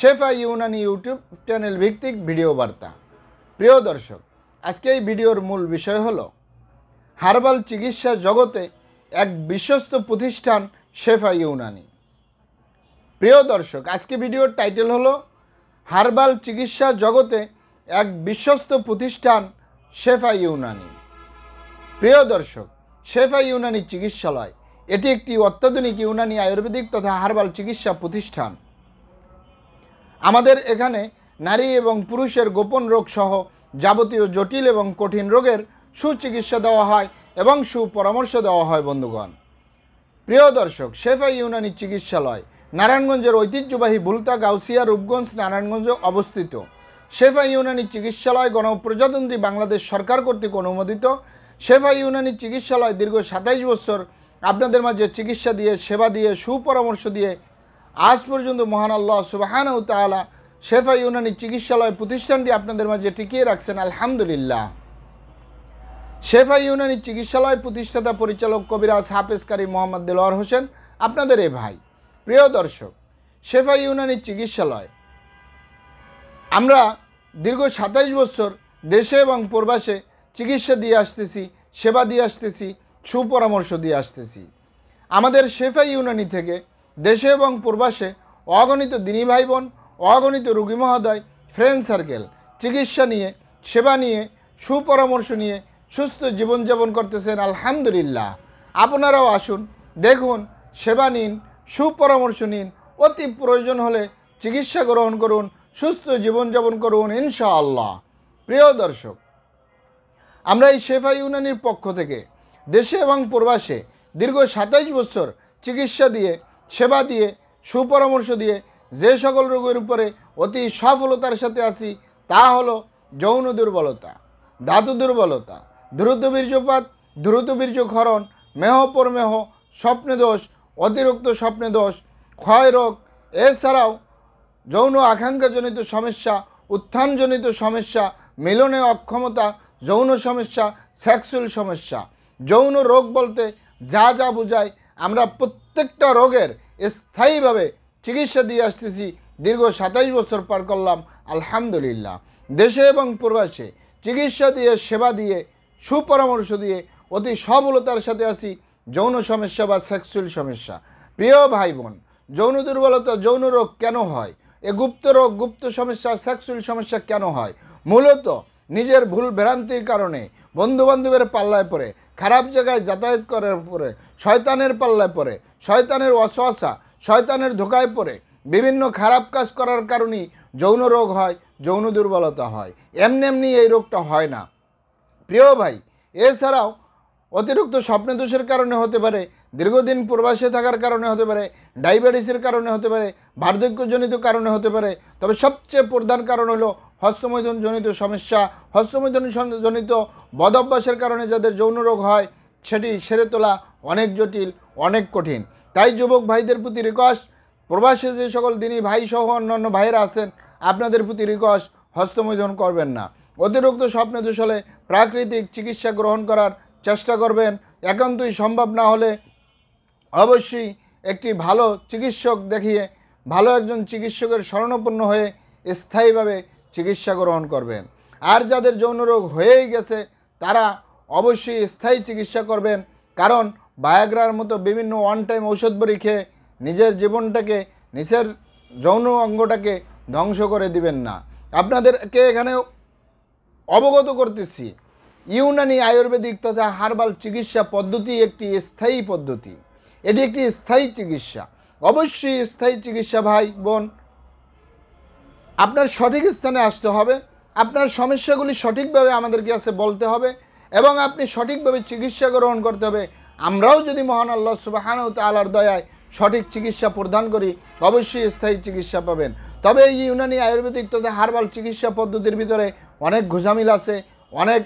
chef আই Unani YouTube channel ভিত্তিক video বার্তা প্রিয় দর্শক আজকে এই ভিডিওর মূল বিষয় হল হার্বাল চিকিৎসা জগতে এক বিশ্বস্ত প্রতিষ্ঠান শেফ আই ইউনানি প্রিয় দর্শক আজকে ভিডিওর টাইটেল হল হার্বাল চিকিৎসা জগতে এক বিশ্বস্ত প্রতিষ্ঠান শেফ আই ইউনানি প্রিয় দর্শক আই ইউনানি চিকিৎসালয় এটি একটি অত্যাধুনিক ইউনানি আয়ুর্বেদিক তথা হার্বাল চিকিৎসা প্রতিষ্ঠান আমাদের এখানে নারী এবং পুরুষের গোপন রোগ সহ যাবতীয় জটিল এবং কঠিন রোগের সুচিকিৎসা দেওয়া হয় এবং সুপরামর্শ দেওয়া হয় বন্ধুগণ প্রিয় দর্শক শেফা ইউনানি চিকিৎসালয় নারায়ণগঞ্জের ঐতিহ্যবাহী ভুলতা গাউসিয়া রূপগঞ্জ নারায়ণগঞ্জে অবস্থিত শেফা ইউনানি চিকিৎসালয় গণপ্রজাতন্ত্রী বাংলাদেশ সরকার কর্তৃক অনুমোদিত শেফা ইউনানি চিকিৎসালয় দীর্ঘ সাতাইশ বছর আপনাদের মাঝে চিকিৎসা দিয়ে সেবা দিয়ে সুপরামর্শ দিয়ে আজ পর্যন্ত মহান আল্লাহ সুবাহান তালা শেফা ইউনানি চিকিৎসালয় প্রতিষ্ঠানটি আপনাদের মাঝে টিকিয়ে রাখছেন আলহামদুলিল্লাহ শেফা ইউনানি চিকিৎসালয় প্রতিষ্ঠাতা পরিচালক কবিরাজ হাফেজকারী মোহাম্মদ দেলোয়ার হোসেন আপনাদের এ ভাই প্রিয় দর্শক শেফা ইউনানি চিকিৎসালয় আমরা দীর্ঘ সাতাইশ বছর দেশে এবং প্রবাসে চিকিৎসা দিয়ে আসতেছি সেবা দিয়ে আসতেছি সুপরামর্শ দিয়ে আসতেছি আমাদের শেফা ইউনানি থেকে দেশে এবং প্রবাসে অগণিত দিনী ভাই বোন অগণিত রুগী মহোদয় ফ্রেন্ড সার্কেল চিকিৎসা নিয়ে সেবা নিয়ে সুপরামর্শ নিয়ে সুস্থ জীবনযাপন করতেছেন আলহামদুলিল্লাহ আপনারাও আসুন দেখুন সেবা নিন সুপরামর্শ নিন অতি প্রয়োজন হলে চিকিৎসা গ্রহণ করুন সুস্থ জীবনযাপন করুন ইনশাআল্লাহ প্রিয় দর্শক আমরা এই শেফা ইউনানির পক্ষ থেকে দেশে এবং প্রবাসে দীর্ঘ সাতাইশ বছর চিকিৎসা দিয়ে সেবা দিয়ে সুপরামর্শ দিয়ে যে সকল রোগের উপরে অতি সফলতার সাথে আসি তা হলো যৌন দুর্বলতা ধাতু দুর্বলতা দ্রুত বীর্যপাত দ্রুত বীর্যক্ষরণ মেহ পরমেহ দোষ অতিরিক্ত স্বপ্নে দোষ ক্ষয় রোগ এছাড়াও যৌন আকাঙ্ক্ষাজনিত সমস্যা উত্থানজনিত সমস্যা মিলনে অক্ষমতা যৌন সমস্যা সেক্সুয়াল সমস্যা যৌন রোগ বলতে যা যা বোঝায় আমরা প্রত্যেক প্রত্যেকটা রোগের স্থায়ীভাবে চিকিৎসা দিয়ে আসতেছি দীর্ঘ সাতাইশ বছর পার করলাম আলহামদুলিল্লাহ দেশে এবং প্রবাসে চিকিৎসা দিয়ে সেবা দিয়ে সুপরামর্শ দিয়ে অতি সবলতার সাথে আসি যৌন সমস্যা বা সেক্সুয়াল সমস্যা প্রিয় ভাই বোন যৌন দুর্বলতা যৌন রোগ কেন হয় এ গুপ্ত রোগ গুপ্ত সমস্যা সেক্সুয়াল সমস্যা কেন হয় মূলত নিজের ভুল ভ্রান্তির কারণে বন্ধুবান্ধবের পাল্লায় পড়ে খারাপ জায়গায় যাতায়াত করার পরে শয়তানের পাল্লায় পড়ে শয়তানের অশোয়াশা শয়তানের ধোকায় পড়ে বিভিন্ন খারাপ কাজ করার কারণেই যৌন রোগ হয় যৌন দুর্বলতা হয় এমনি এমনি এই রোগটা হয় না প্রিয় ভাই এছাড়াও অতিরিক্ত দোষের কারণে হতে পারে দীর্ঘদিন প্রবাসে থাকার কারণে হতে পারে ডায়াবেটিসের কারণে হতে পারে বার্ধক্যজনিত কারণে হতে পারে তবে সবচেয়ে প্রধান কারণ হলো হস্তমৈদনজনিত সমস্যা জনিত বদভ্যাসের কারণে যাদের যৌন রোগ হয় সেটি সেরে তোলা অনেক জটিল অনেক কঠিন তাই যুবক ভাইদের প্রতি রিকোয়েস্ট প্রবাসে যে সকল দিনই ভাইসহ অন্যান্য ভাইয়েরা আছেন আপনাদের প্রতি রিকোয়েস্ট হস্তমৈদন করবেন না অতিরিক্ত দোষ হলে প্রাকৃতিক চিকিৎসা গ্রহণ করার চেষ্টা করবেন একান্তই সম্ভব না হলে অবশ্যই একটি ভালো চিকিৎসক দেখিয়ে ভালো একজন চিকিৎসকের স্মরণপূর্ণ হয়ে স্থায়ীভাবে চিকিৎসা গ্রহণ করবেন আর যাদের যৌন রোগ হয়েই গেছে তারা অবশ্যই স্থায়ী চিকিৎসা করবেন কারণ বায়াগ্রার মতো বিভিন্ন ওয়ান টাইম ঔষধ বড়ি খেয়ে নিজের জীবনটাকে নিজের যৌন অঙ্গটাকে ধ্বংস করে দিবেন না আপনাদেরকে এখানে অবগত করতেছি ইউনানি আয়ুর্বেদিক তথা হার্বাল চিকিৎসা পদ্ধতি একটি স্থায়ী পদ্ধতি এটি একটি স্থায়ী চিকিৎসা অবশ্যই স্থায়ী চিকিৎসা ভাই বোন আপনার সঠিক স্থানে আসতে হবে আপনার সমস্যাগুলি সঠিকভাবে আমাদেরকে আছে বলতে হবে এবং আপনি সঠিকভাবে চিকিৎসা গ্রহণ করতে হবে আমরাও যদি মহান আল্লাহ সুবাহান আলার দয়ায় সঠিক চিকিৎসা প্রদান করি অবশ্যই স্থায়ী চিকিৎসা পাবেন তবে এই ইউনানি আয়ুর্বেদিক তথা হারবাল চিকিৎসা পদ্ধতির ভিতরে অনেক ঘোষামিল আছে অনেক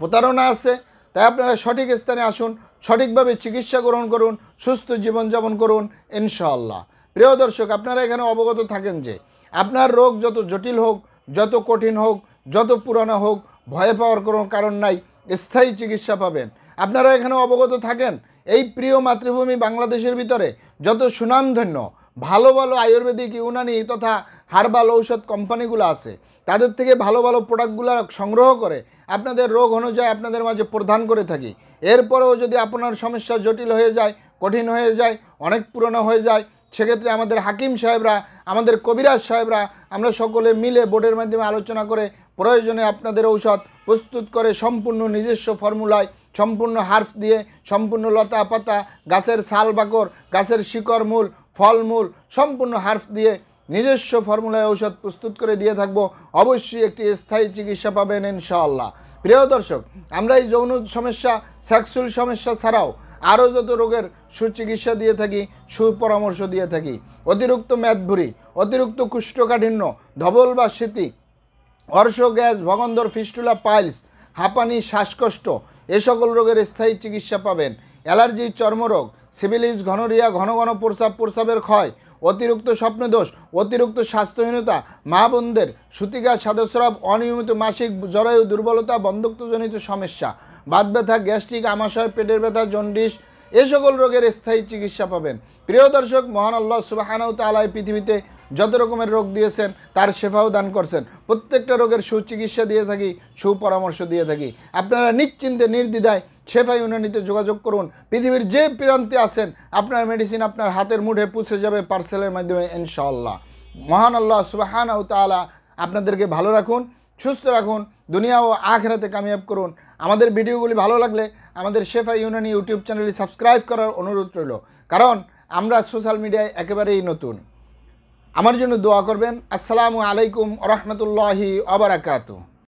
প্রতারণা আছে তাই আপনারা সঠিক স্থানে আসুন সঠিকভাবে চিকিৎসা গ্রহণ করুন সুস্থ জীবনযাপন করুন ইনশাআল্লাহ প্রিয় দর্শক আপনারা এখানে অবগত থাকেন যে আপনার রোগ যত জটিল হোক যত কঠিন হোক যত পুরানো হোক ভয় পাওয়ার কোনো কারণ নাই স্থায়ী চিকিৎসা পাবেন আপনারা এখানে অবগত থাকেন এই প্রিয় মাতৃভূমি বাংলাদেশের ভিতরে যত সুনামধন্য ভালো ভালো আয়ুর্বেদিক ইউনানি তথা হার্বাল ঔষধ কোম্পানিগুলো আছে তাদের থেকে ভালো ভালো প্রোডাক্টগুলো সংগ্রহ করে আপনাদের রোগ অনুযায়ী আপনাদের মাঝে প্রদান করে থাকি এরপরেও যদি আপনার সমস্যা জটিল হয়ে যায় কঠিন হয়ে যায় অনেক পুরনো হয়ে যায় সেক্ষেত্রে আমাদের হাকিম সাহেবরা আমাদের কবিরাজ সাহেবরা আমরা সকলে মিলে বোর্ডের মাধ্যমে আলোচনা করে প্রয়োজনে আপনাদের ঔষধ প্রস্তুত করে সম্পূর্ণ নিজস্ব ফর্মুলায় সম্পূর্ণ হার্ফ দিয়ে সম্পূর্ণ লতা পাতা গাছের শাল বাকর গাছের শিকড় মূল ফলমূল সম্পূর্ণ হার্ফ দিয়ে নিজস্ব ফর্মুলায় ঔষধ প্রস্তুত করে দিয়ে থাকবো অবশ্যই একটি স্থায়ী চিকিৎসা পাবেন ইনশাআল্লাহ প্রিয় দর্শক আমরা এই যৌন সমস্যা সেক্সুয়াল সমস্যা ছাড়াও আরও যত রোগের সুচিকিৎসা দিয়ে থাকি সুপরামর্শ দিয়ে থাকি অতিরিক্ত মেদভুরি অতিরিক্ত কুষ্ঠকাঠিন্য ধবল বা স্মৃতি অর্শ গ্যাস ভগন্দর ফিস্টুলা পাইলস হাঁপানি শ্বাসকষ্ট এ সকল রোগের স্থায়ী চিকিৎসা পাবেন অ্যালার্জি চর্মরোগ সিভিলিস ঘনরিয়া ঘন ঘন প্রস্রাব প্রস্রাবের ক্ষয় অতিরিক্ত স্বপ্নদোষ অতিরিক্ত স্বাস্থ্যহীনতা মা বোনদের সুতিকার সাদস্রাব অনিয়মিত মাসিক জরায়ু দুর্বলতা বন্ধত্বজনিত সমস্যা বাত ব্যথা গ্যাস্ট্রিক আমাশয় পেটের ব্যথা জন্ডিস এ সকল রোগের স্থায়ী চিকিৎসা পাবেন প্রিয় দর্শক মহান আল্লাহ সুবাহানাউ তালায় পৃথিবীতে যত রকমের রোগ দিয়েছেন তার সেবাও দান করছেন প্রত্যেকটা রোগের সুচিকিৎসা দিয়ে থাকি সুপরামর্শ দিয়ে থাকি আপনারা নিশ্চিন্তে নির্দ্বিধায় সেফা ইউনানিতে যোগাযোগ করুন পৃথিবীর যে প্রান্তে আছেন আপনার মেডিসিন আপনার হাতের মুঠে পুষে যাবে পার্সেলের মাধ্যমে ইনশাআল্লাহ মহান আল্লাহ সুবাহান তালা আপনাদেরকে ভালো রাখুন সুস্থ রাখুন দুনিয়া ও আখরাতে কামিয়াব করুন আমাদের ভিডিওগুলি ভালো লাগলে আমাদের সেফা ইউনানি ইউটিউব চ্যানেলটি সাবস্ক্রাইব করার অনুরোধ রইল কারণ আমরা সোশ্যাল মিডিয়ায় একেবারেই নতুন আমার জন্য দোয়া করবেন আসসালামু আলাইকুম রহমতুল্লাহি অবরাকাতু